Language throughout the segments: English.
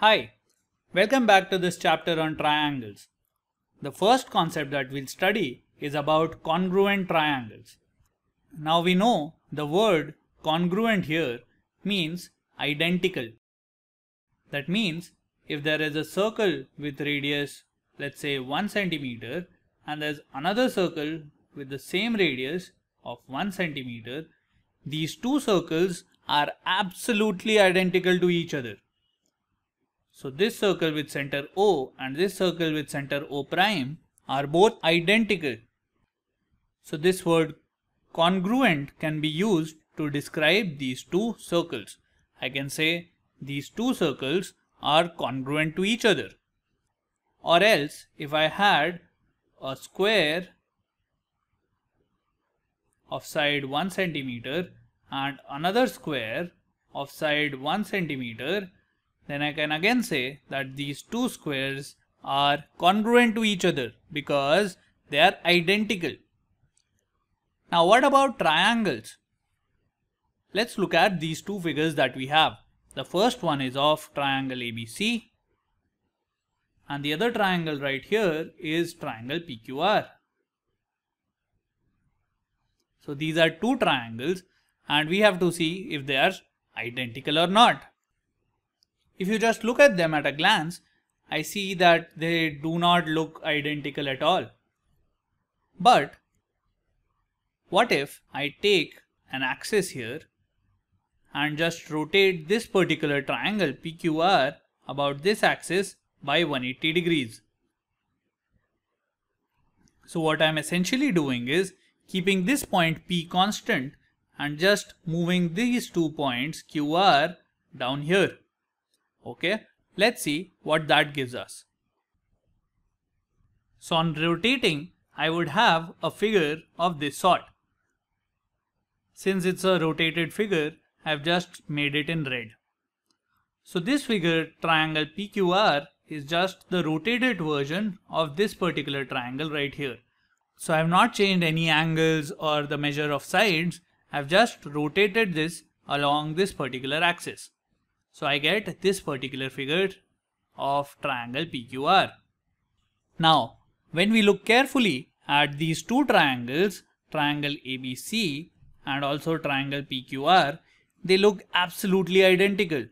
Hi, welcome back to this chapter on triangles. The first concept that we'll study is about congruent triangles. Now we know the word congruent here means identical. That means if there is a circle with radius let's say 1 centimeter and there's another circle with the same radius of 1 centimeter, these two circles are absolutely identical to each other so this circle with center O and this circle with center O prime are both identical. So this word congruent can be used to describe these two circles. I can say these two circles are congruent to each other. Or else if I had a square of side 1 centimeter and another square of side 1 centimeter then I can again say that these two squares are congruent to each other because they are identical. Now what about triangles? Let's look at these two figures that we have. The first one is of triangle ABC and the other triangle right here is triangle PQR. So these are two triangles and we have to see if they are identical or not. If you just look at them at a glance, I see that they do not look identical at all. But what if I take an axis here and just rotate this particular triangle PQR about this axis by 180 degrees. So what I'm essentially doing is keeping this point P constant and just moving these two points QR down here. Okay, let's see what that gives us. So on rotating, I would have a figure of this sort. Since it's a rotated figure, I've just made it in red. So this figure, triangle PQR, is just the rotated version of this particular triangle right here. So I've not changed any angles or the measure of sides, I've just rotated this along this particular axis. So I get this particular figure of triangle PQR. Now, when we look carefully at these two triangles, triangle ABC and also triangle PQR, they look absolutely identical.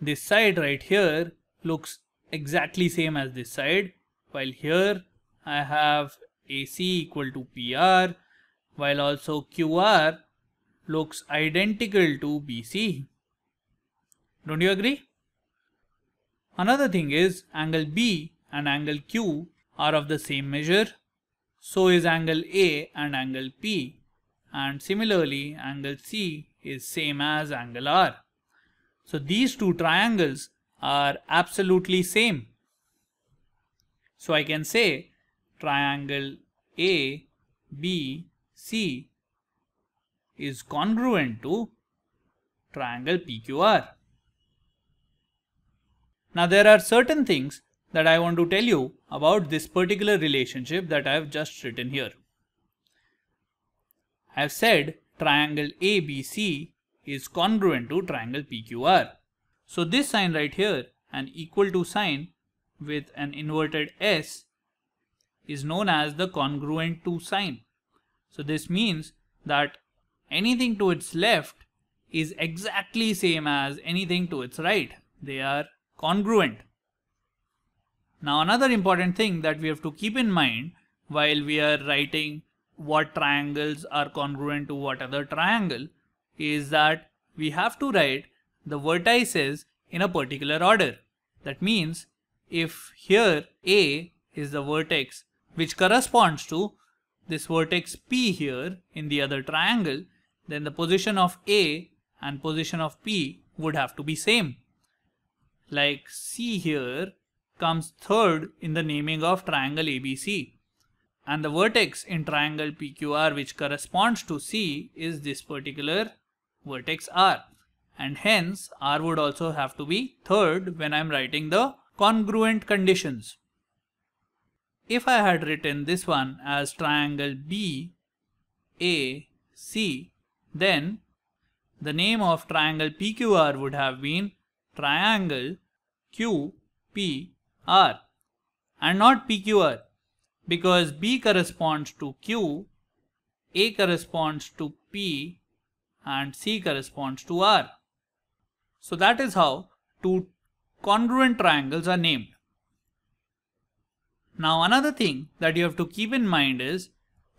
This side right here looks exactly same as this side, while here I have AC equal to PR, while also QR looks identical to BC. Don't you agree? Another thing is angle B and angle Q are of the same measure. So is angle A and angle P. And similarly angle C is same as angle R. So these two triangles are absolutely same. So I can say triangle A, B, C is congruent to triangle PQR. Now there are certain things that I want to tell you about this particular relationship that I have just written here. I have said triangle ABC is congruent to triangle PQR. So this sign right here, an equal to sign with an inverted S is known as the congruent to sign. So this means that anything to its left is exactly same as anything to its right. They are congruent. Now another important thing that we have to keep in mind while we are writing what triangles are congruent to what other triangle is that we have to write the vertices in a particular order. That means if here A is the vertex which corresponds to this vertex P here in the other triangle, then the position of A and position of P would have to be same like C here comes third in the naming of triangle ABC. And the vertex in triangle PQR which corresponds to C is this particular vertex R. And hence R would also have to be third when I'm writing the congruent conditions. If I had written this one as triangle B, A, C, then the name of triangle PQR would have been triangle QPR and not PQR because B corresponds to Q, A corresponds to P and C corresponds to R. So that is how two congruent triangles are named. Now another thing that you have to keep in mind is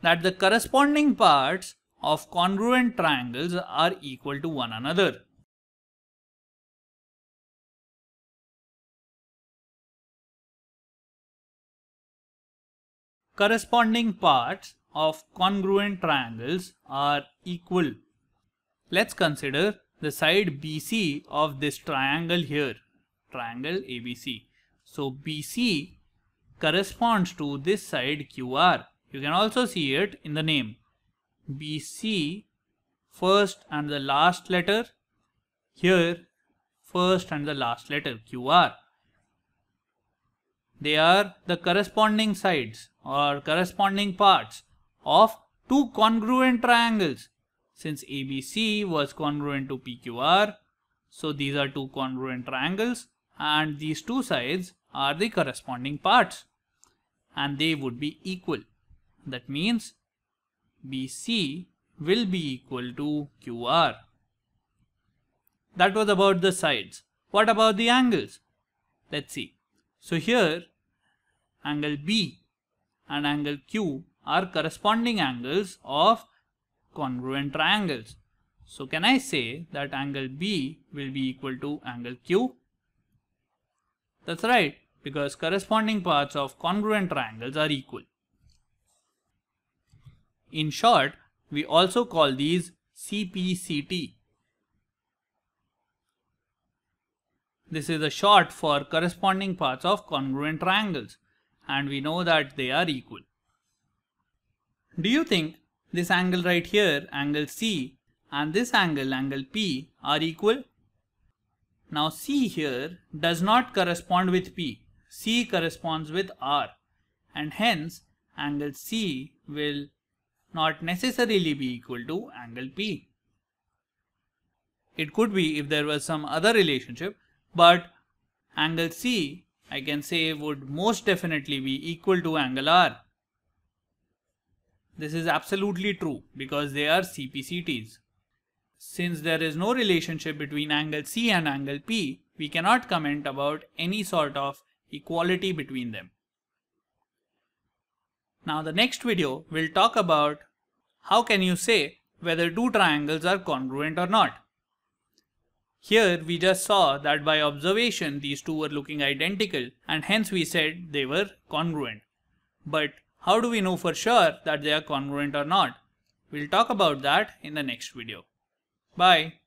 that the corresponding parts of congruent triangles are equal to one another. corresponding parts of congruent triangles are equal. Let's consider the side BC of this triangle here, triangle ABC. So BC corresponds to this side QR. You can also see it in the name. BC, first and the last letter. Here, first and the last letter, QR. They are the corresponding sides or corresponding parts of two congruent triangles. Since ABC was congruent to PQR, so these are two congruent triangles and these two sides are the corresponding parts and they would be equal. That means BC will be equal to QR. That was about the sides. What about the angles? Let's see. So here angle B and angle Q are corresponding angles of congruent triangles. So can I say that angle B will be equal to angle Q? That's right, because corresponding parts of congruent triangles are equal. In short, we also call these CPCT. This is a short for corresponding parts of congruent triangles and we know that they are equal. Do you think this angle right here, angle C, and this angle, angle P, are equal? Now C here does not correspond with P. C corresponds with R and hence angle C will not necessarily be equal to angle P. It could be if there was some other relationship but angle C I can say would most definitely be equal to angle R. This is absolutely true because they are CPCTs. Since there is no relationship between angle C and angle P, we cannot comment about any sort of equality between them. Now the next video will talk about how can you say whether two triangles are congruent or not. Here we just saw that by observation these two were looking identical and hence we said they were congruent. But how do we know for sure that they are congruent or not? We'll talk about that in the next video. Bye.